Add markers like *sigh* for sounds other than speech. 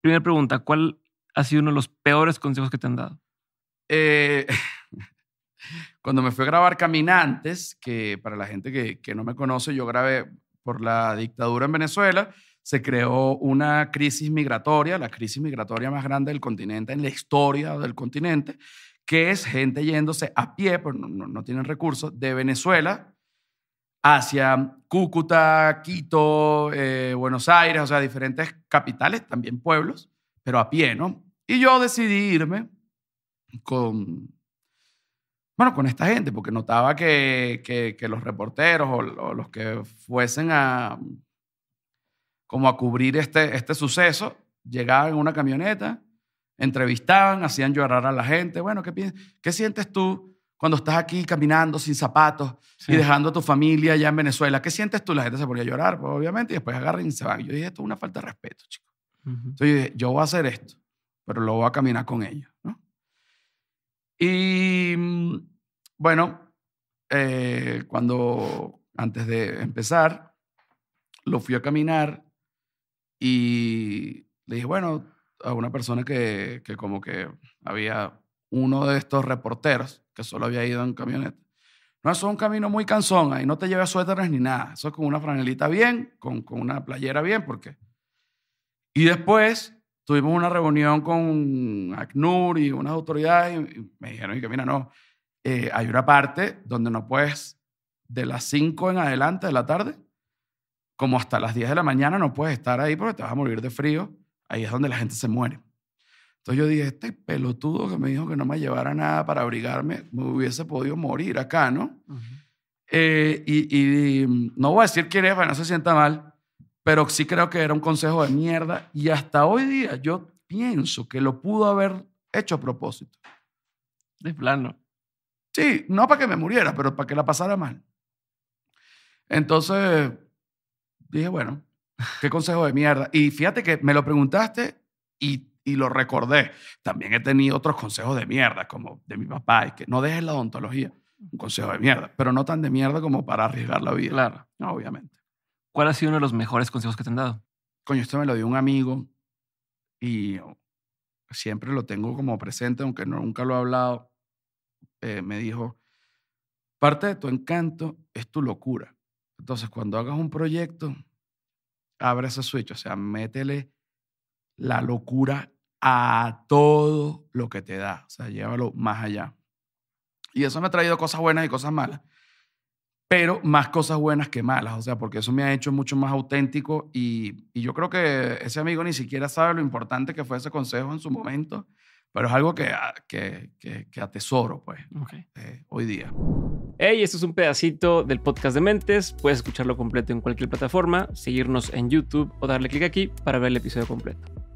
Primera pregunta, ¿cuál ha sido uno de los peores consejos que te han dado? Eh, *laughs* cuando me fui a grabar Caminantes, que para la gente que, no me conoce, yo grabé por la dictadura en Venezuela, se creó una crisis migratoria, la crisis migratoria más grande del continente, en la historia del continente, que es gente yéndose a pie, pues no, no, no, tienen recursos, de Venezuela hacia Cúcuta, Quito, eh, Buenos Aires, o sea, diferentes capitales, también pueblos, pero a pie, ¿no? Y yo decidí irme con, bueno, con esta gente, porque notaba que, los reporteros o, los que fuesen a, como a cubrir este, este suceso, llegaban en una camioneta, entrevistaban, hacían llorar a la gente, bueno, ¿qué, ¿qué sientes tú? cuando estás aquí caminando sin zapatos y dejando a tu familia allá en Venezuela, ¿qué sientes tú? La gente se ponía a llorar, pues, obviamente, y después agarran y se van. Yo dije, esto es una falta de respeto, chicos. Entonces yo dije, yo voy a hacer esto, pero lo voy a caminar con ellos, ¿no? Y mm, bueno, eh, cuando, antes de empezar, lo fui a caminar y le dije, bueno, a una persona que, que como que había uno de estos reporteros que solo había ido en camioneta. No, eso es un camino muy cansón, ahí no te llevas suéteres ni nada. Eso es con una franelita bien, con, con una playera bien, porque. Y después tuvimos una reunión con ACNUR y unas autoridades y, me dijeron que, mira, no, eh, hay una parte donde no puedes, de las 5 en adelante de la tarde, como hasta las 10 de la mañana, no puedes estar ahí porque te vas a morir de frío. Ahí es donde la gente se muere. Entonces yo dije, este pelotudo que me dijo que no me llevara nada para abrigarme, me hubiese podido morir acá, ¿no? Eh, y, mm, no voy a decir quién es para que no se sienta mal, pero sí creo que era un consejo de mierda. Y hasta hoy día yo pienso que lo pudo haber hecho a propósito. De plano. Sí, no para que me muriera, pero para que la pasara mal. Entonces dije, bueno, qué consejo de mierda. Y fíjate que me lo preguntaste y y lo recordé. También he tenido otros consejos de mierda, como de mi papá, y que no dejes la odontología. Un consejo de mierda, pero no tan de mierda como para arriesgar la vida. Claro. No, obviamente. ¿Cuál ha sido uno de los mejores consejos que te han dado? Coño, esto me lo dio un amigo y siempre lo tengo como presente, aunque nunca lo he hablado. Eh, me dijo, parte de tu encanto es tu locura. Entonces, cuando hagas un proyecto, abre ese switch, o sea, métele la locura a todo lo que te da. O sea, llévalo más allá. Y eso me ha traído cosas buenas y cosas malas. Pero más cosas buenas que malas, o sea, porque eso me ha hecho mucho más auténtico y, yo creo que ese amigo ni siquiera sabe lo importante que fue ese consejo en su momento, pero es algo que, ah, atesoro, pues, eh, hoy día. Hey, esto es un pedacito del podcast de Mentes. Puedes escucharlo completo en cualquier plataforma, seguirnos en YouTube o darle clic aquí para ver el episodio completo.